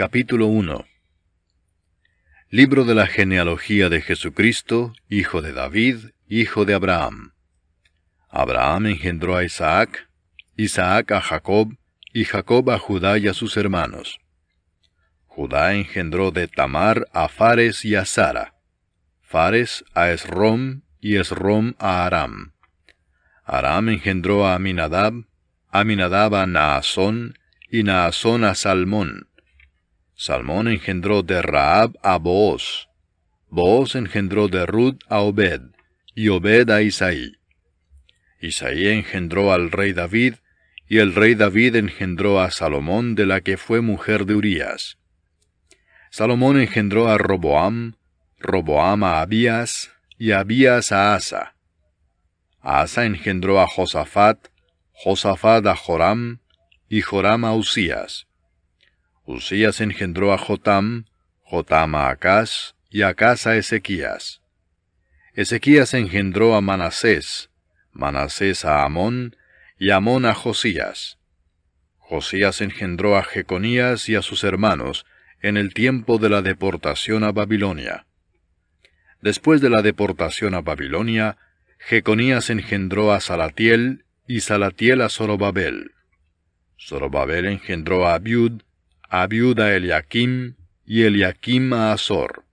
Capítulo 1 Libro de la genealogía de Jesucristo, hijo de David, hijo de Abraham. Abraham engendró a Isaac, Isaac a Jacob, y Jacob a Judá y a sus hermanos. Judá engendró de Tamar a Fares y a Sara, Fares a Esrom y Esrom a Aram. Aram engendró a Aminadab, Aminadab a Naasón, y Naasón a Salmón. Salmón engendró de Raab a Booz. Booz engendró de Ruth a Obed, y Obed a Isaí. Isaí engendró al rey David, y el rey David engendró a Salomón de la que fue mujer de Urías. Salomón engendró a Roboam, Roboam a Abías, y Abías a Asa. Asa engendró a Josafat, Josafat a Joram, y Joram a Usías. Usías engendró a Jotam, Jotam a Acaz, y Acaz a Ezequías. Ezequías engendró a Manasés, Manasés a Amón, y Amón a Josías. Josías engendró a Jeconías y a sus hermanos en el tiempo de la deportación a Babilonia. Después de la deportación a Babilonia, Jeconías engendró a Salatiel y Salatiel a Zorobabel. Zorobabel engendró a Abiud, a Eliakim, y Eliakim a Azor.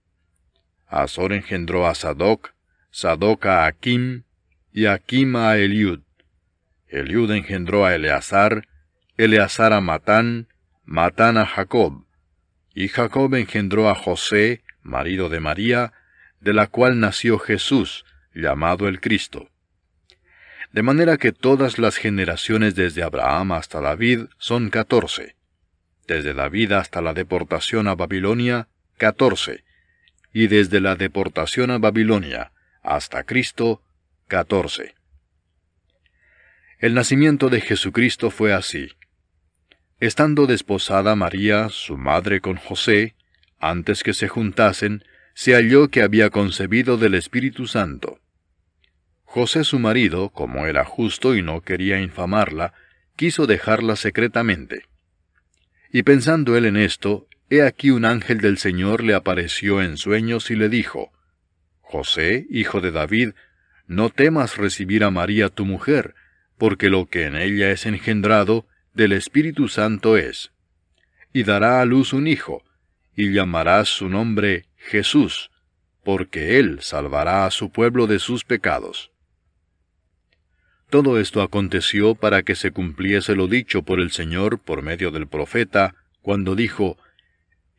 Azor engendró a Sadoc, Sadoc a Akim, y Akim a Eliud. Eliud engendró a Eleazar, Eleazar a Matán, Matán a Jacob. Y Jacob engendró a José, marido de María, de la cual nació Jesús, llamado el Cristo. De manera que todas las generaciones desde Abraham hasta David son catorce desde David hasta la deportación a Babilonia, 14, y desde la deportación a Babilonia hasta Cristo, 14. El nacimiento de Jesucristo fue así. Estando desposada María, su madre, con José, antes que se juntasen, se halló que había concebido del Espíritu Santo. José su marido, como era justo y no quería infamarla, quiso dejarla secretamente. Y pensando él en esto, he aquí un ángel del Señor le apareció en sueños y le dijo, José, hijo de David, no temas recibir a María tu mujer, porque lo que en ella es engendrado del Espíritu Santo es. Y dará a luz un hijo, y llamarás su nombre Jesús, porque él salvará a su pueblo de sus pecados. Todo esto aconteció para que se cumpliese lo dicho por el Señor por medio del profeta, cuando dijo,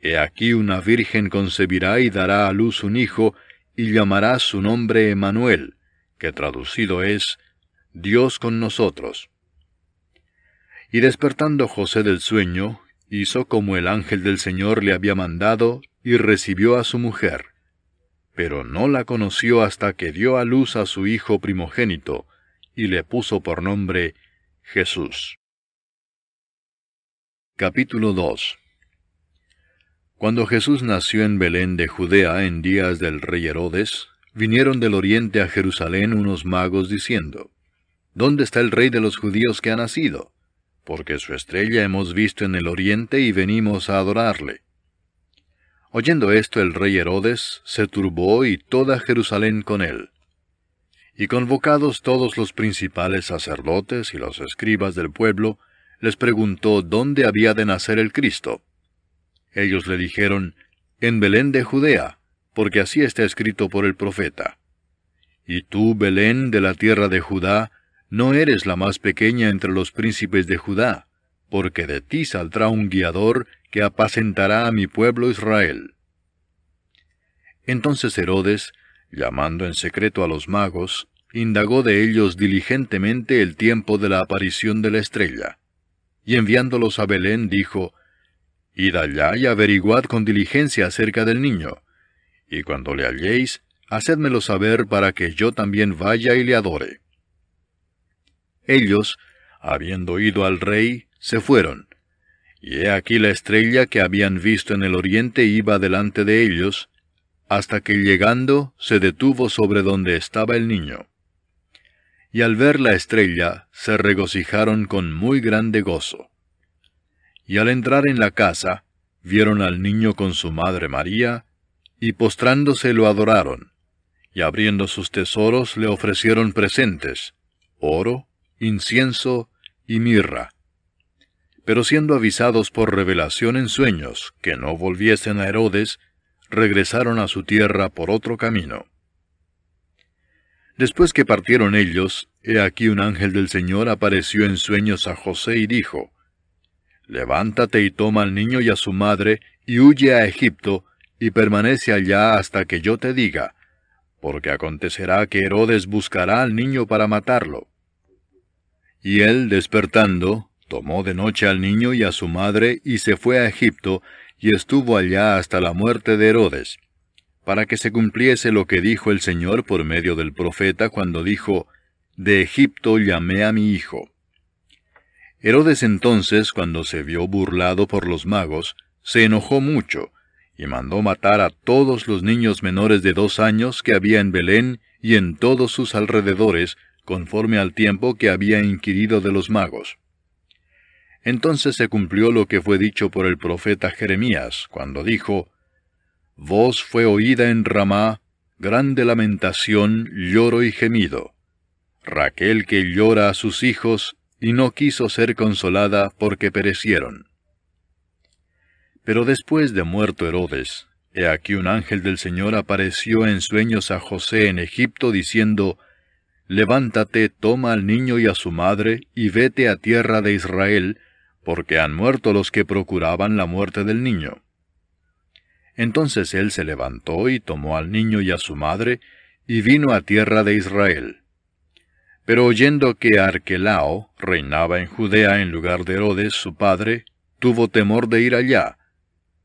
He aquí una virgen concebirá y dará a luz un hijo, y llamará su nombre Emanuel, que traducido es Dios con nosotros. Y despertando José del sueño, hizo como el ángel del Señor le había mandado, y recibió a su mujer. Pero no la conoció hasta que dio a luz a su hijo primogénito, y le puso por nombre Jesús. Capítulo 2 Cuando Jesús nació en Belén de Judea en días del rey Herodes, vinieron del oriente a Jerusalén unos magos diciendo, ¿Dónde está el rey de los judíos que ha nacido? Porque su estrella hemos visto en el oriente y venimos a adorarle. Oyendo esto el rey Herodes se turbó y toda Jerusalén con él y convocados todos los principales sacerdotes y los escribas del pueblo, les preguntó dónde había de nacer el Cristo. Ellos le dijeron, En Belén de Judea, porque así está escrito por el profeta. Y tú, Belén, de la tierra de Judá, no eres la más pequeña entre los príncipes de Judá, porque de ti saldrá un guiador que apacentará a mi pueblo Israel. Entonces Herodes, Llamando en secreto a los magos, indagó de ellos diligentemente el tiempo de la aparición de la estrella. Y enviándolos a Belén dijo, Id allá y averiguad con diligencia acerca del niño, y cuando le halléis, hacedmelo saber para que yo también vaya y le adore. Ellos, habiendo ido al rey, se fueron. Y he aquí la estrella que habían visto en el oriente iba delante de ellos, hasta que llegando se detuvo sobre donde estaba el niño. Y al ver la estrella, se regocijaron con muy grande gozo. Y al entrar en la casa, vieron al niño con su madre María, y postrándose lo adoraron, y abriendo sus tesoros le ofrecieron presentes, oro, incienso y mirra. Pero siendo avisados por revelación en sueños que no volviesen a Herodes, regresaron a su tierra por otro camino. Después que partieron ellos, he aquí un ángel del Señor apareció en sueños a José y dijo, Levántate y toma al niño y a su madre, y huye a Egipto, y permanece allá hasta que yo te diga, porque acontecerá que Herodes buscará al niño para matarlo. Y él, despertando, tomó de noche al niño y a su madre, y se fue a Egipto, y estuvo allá hasta la muerte de Herodes, para que se cumpliese lo que dijo el Señor por medio del profeta cuando dijo, De Egipto llamé a mi hijo. Herodes entonces, cuando se vio burlado por los magos, se enojó mucho, y mandó matar a todos los niños menores de dos años que había en Belén y en todos sus alrededores, conforme al tiempo que había inquirido de los magos. Entonces se cumplió lo que fue dicho por el profeta Jeremías, cuando dijo, Voz fue oída en Ramá, grande lamentación, lloro y gemido. Raquel que llora a sus hijos, y no quiso ser consolada porque perecieron. Pero después de muerto Herodes, he aquí un ángel del Señor apareció en sueños a José en Egipto diciendo, Levántate, toma al niño y a su madre, y vete a tierra de Israel, porque han muerto los que procuraban la muerte del niño. Entonces él se levantó y tomó al niño y a su madre, y vino a tierra de Israel. Pero oyendo que Arquelao reinaba en Judea en lugar de Herodes su padre, tuvo temor de ir allá,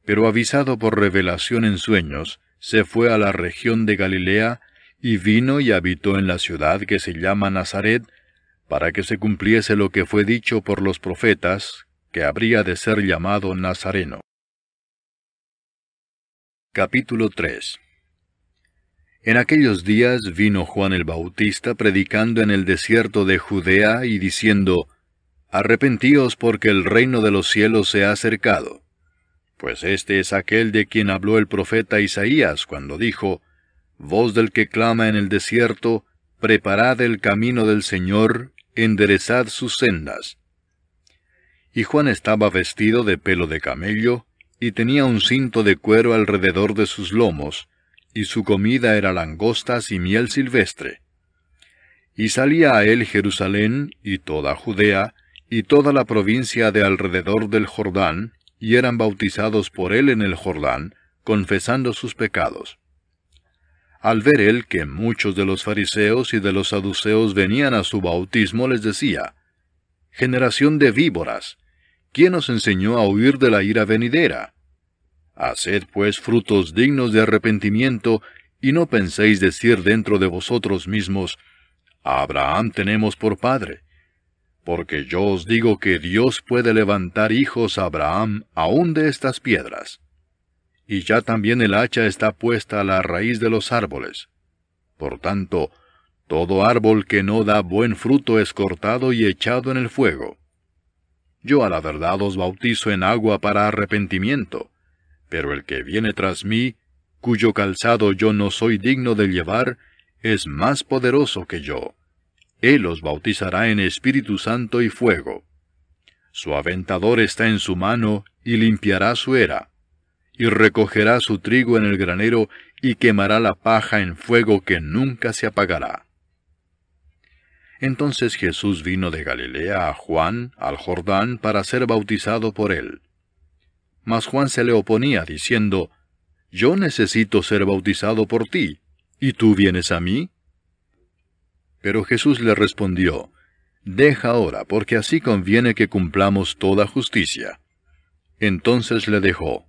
pero avisado por revelación en sueños, se fue a la región de Galilea, y vino y habitó en la ciudad que se llama Nazaret, para que se cumpliese lo que fue dicho por los profetas, que habría de ser llamado Nazareno. Capítulo 3 En aquellos días vino Juan el Bautista predicando en el desierto de Judea y diciendo, Arrepentíos porque el reino de los cielos se ha acercado. Pues este es aquel de quien habló el profeta Isaías cuando dijo, Voz del que clama en el desierto, preparad el camino del Señor, enderezad sus sendas y Juan estaba vestido de pelo de camello, y tenía un cinto de cuero alrededor de sus lomos, y su comida era langostas y miel silvestre. Y salía a él Jerusalén y toda Judea, y toda la provincia de alrededor del Jordán, y eran bautizados por él en el Jordán, confesando sus pecados. Al ver él que muchos de los fariseos y de los saduceos venían a su bautismo, les decía, Generación de víboras, ¿quién os enseñó a huir de la ira venidera? Haced pues frutos dignos de arrepentimiento, y no penséis decir dentro de vosotros mismos, Abraham tenemos por padre. Porque yo os digo que Dios puede levantar hijos a Abraham aún de estas piedras. Y ya también el hacha está puesta a la raíz de los árboles. Por tanto, todo árbol que no da buen fruto es cortado y echado en el fuego. Yo a la verdad os bautizo en agua para arrepentimiento, pero el que viene tras mí, cuyo calzado yo no soy digno de llevar, es más poderoso que yo. Él os bautizará en Espíritu Santo y fuego. Su aventador está en su mano y limpiará su era, y recogerá su trigo en el granero y quemará la paja en fuego que nunca se apagará. Entonces Jesús vino de Galilea a Juan, al Jordán, para ser bautizado por él. Mas Juan se le oponía, diciendo, Yo necesito ser bautizado por ti, ¿y tú vienes a mí? Pero Jesús le respondió, Deja ahora, porque así conviene que cumplamos toda justicia. Entonces le dejó.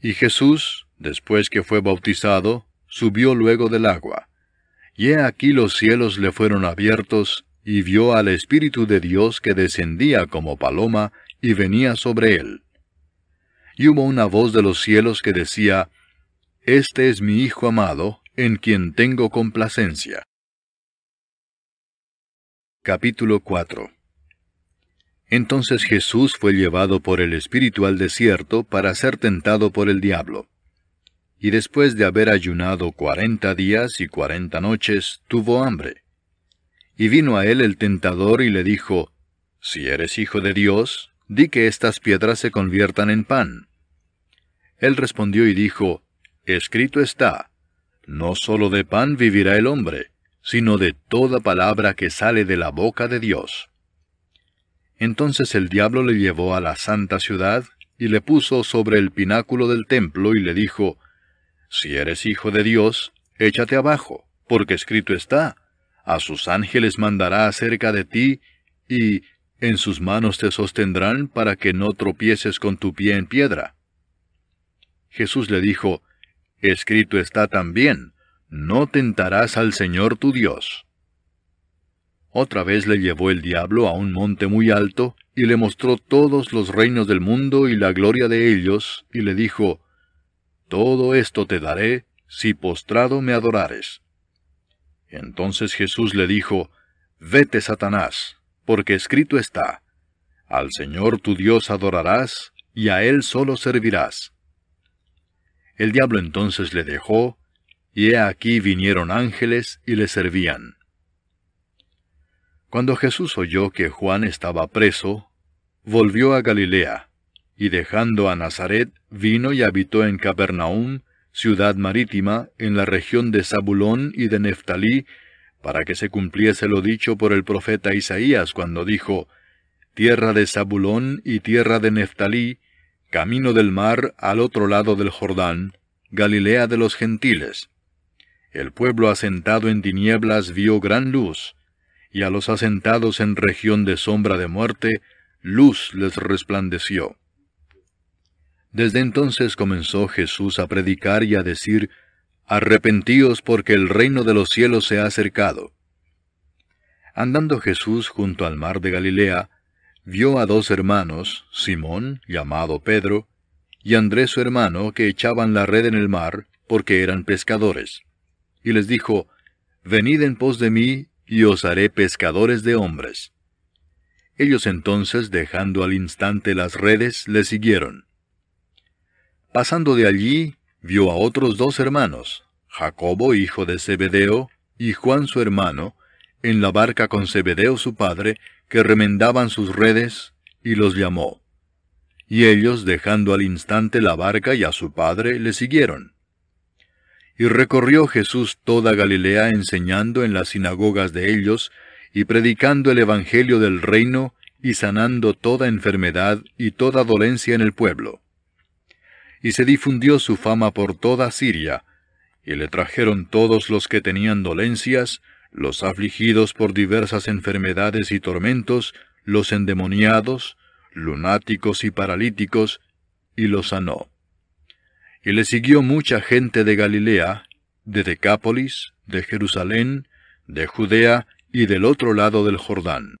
Y Jesús, después que fue bautizado, subió luego del agua. Y he aquí los cielos le fueron abiertos, y vio al Espíritu de Dios que descendía como paloma, y venía sobre él. Y hubo una voz de los cielos que decía, Este es mi Hijo amado, en quien tengo complacencia. Capítulo 4 Entonces Jesús fue llevado por el Espíritu al desierto para ser tentado por el diablo y después de haber ayunado cuarenta días y cuarenta noches, tuvo hambre. Y vino a él el tentador y le dijo, Si eres hijo de Dios, di que estas piedras se conviertan en pan. Él respondió y dijo, Escrito está, no sólo de pan vivirá el hombre, sino de toda palabra que sale de la boca de Dios. Entonces el diablo le llevó a la santa ciudad, y le puso sobre el pináculo del templo, y le dijo, si eres hijo de Dios, échate abajo, porque escrito está, a sus ángeles mandará acerca de ti, y en sus manos te sostendrán para que no tropieces con tu pie en piedra. Jesús le dijo, Escrito está también, no tentarás al Señor tu Dios. Otra vez le llevó el diablo a un monte muy alto, y le mostró todos los reinos del mundo y la gloria de ellos, y le dijo, todo esto te daré si postrado me adorares. Entonces Jesús le dijo, Vete, Satanás, porque escrito está, Al Señor tu Dios adorarás, y a Él solo servirás. El diablo entonces le dejó, y he aquí vinieron ángeles y le servían. Cuando Jesús oyó que Juan estaba preso, volvió a Galilea, y dejando a Nazaret, vino y habitó en Capernaum, ciudad marítima, en la región de Zabulón y de Neftalí, para que se cumpliese lo dicho por el profeta Isaías cuando dijo, Tierra de Zabulón y tierra de Neftalí, camino del mar al otro lado del Jordán, Galilea de los gentiles. El pueblo asentado en tinieblas vio gran luz, y a los asentados en región de sombra de muerte, luz les resplandeció. Desde entonces comenzó Jesús a predicar y a decir, Arrepentíos porque el reino de los cielos se ha acercado. Andando Jesús junto al mar de Galilea, vio a dos hermanos, Simón, llamado Pedro, y Andrés su hermano, que echaban la red en el mar, porque eran pescadores. Y les dijo, Venid en pos de mí, y os haré pescadores de hombres. Ellos entonces, dejando al instante las redes, le siguieron. Pasando de allí, vio a otros dos hermanos, Jacobo hijo de Zebedeo, y Juan su hermano, en la barca con Zebedeo su padre, que remendaban sus redes, y los llamó. Y ellos, dejando al instante la barca y a su padre, le siguieron. Y recorrió Jesús toda Galilea enseñando en las sinagogas de ellos, y predicando el Evangelio del reino, y sanando toda enfermedad y toda dolencia en el pueblo y se difundió su fama por toda Siria, y le trajeron todos los que tenían dolencias, los afligidos por diversas enfermedades y tormentos, los endemoniados, lunáticos y paralíticos, y los sanó. Y le siguió mucha gente de Galilea, de Decápolis, de Jerusalén, de Judea y del otro lado del Jordán.